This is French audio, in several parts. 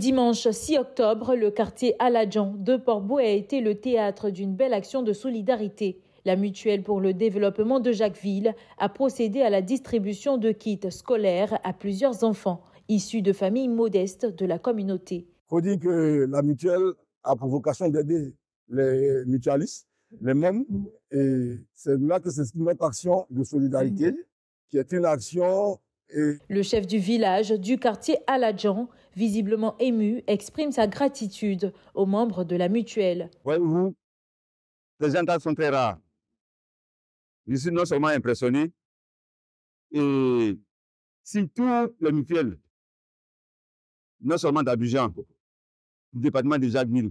Dimanche 6 octobre, le quartier Aladjan de Portbou a été le théâtre d'une belle action de solidarité. La Mutuelle pour le développement de Jacquesville a procédé à la distribution de kits scolaires à plusieurs enfants issus de familles modestes de la communauté. Il faut dire que la Mutuelle a pour vocation d'aider les mutualistes, les mêmes, et c'est là que c'est notre action de solidarité, mhm. qui est une action le chef du village du quartier Aladjan, visiblement ému, exprime sa gratitude aux membres de la mutuelle. Voyez-vous, ces gens d'Axe sont très rares. Je suis non seulement impressionné, et si tout le mutuel, non seulement d'Abidjan, du département de Jacques Mille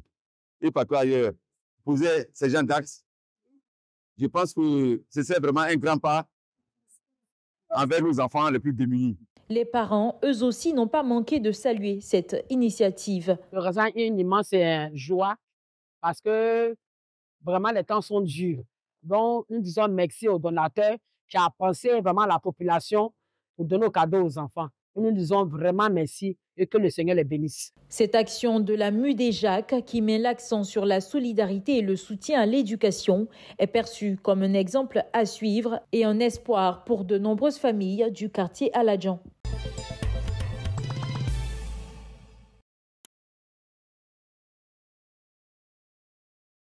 et partout ailleurs, posaient ces gens d'axe, je pense que c'est vraiment un grand pas envers nos enfants les plus démunis. Les parents, eux aussi, n'ont pas manqué de saluer cette initiative. Je ressens une immense euh, joie parce que vraiment les temps sont durs. Donc, nous disons merci aux donateurs qui a pensé vraiment à la population pour donner nos cadeaux aux enfants. Nous disons vraiment merci et que le Seigneur les bénisse. Cette action de la MUDEJAC, qui met l'accent sur la solidarité et le soutien à l'éducation, est perçue comme un exemple à suivre et un espoir pour de nombreuses familles du quartier Aladjan.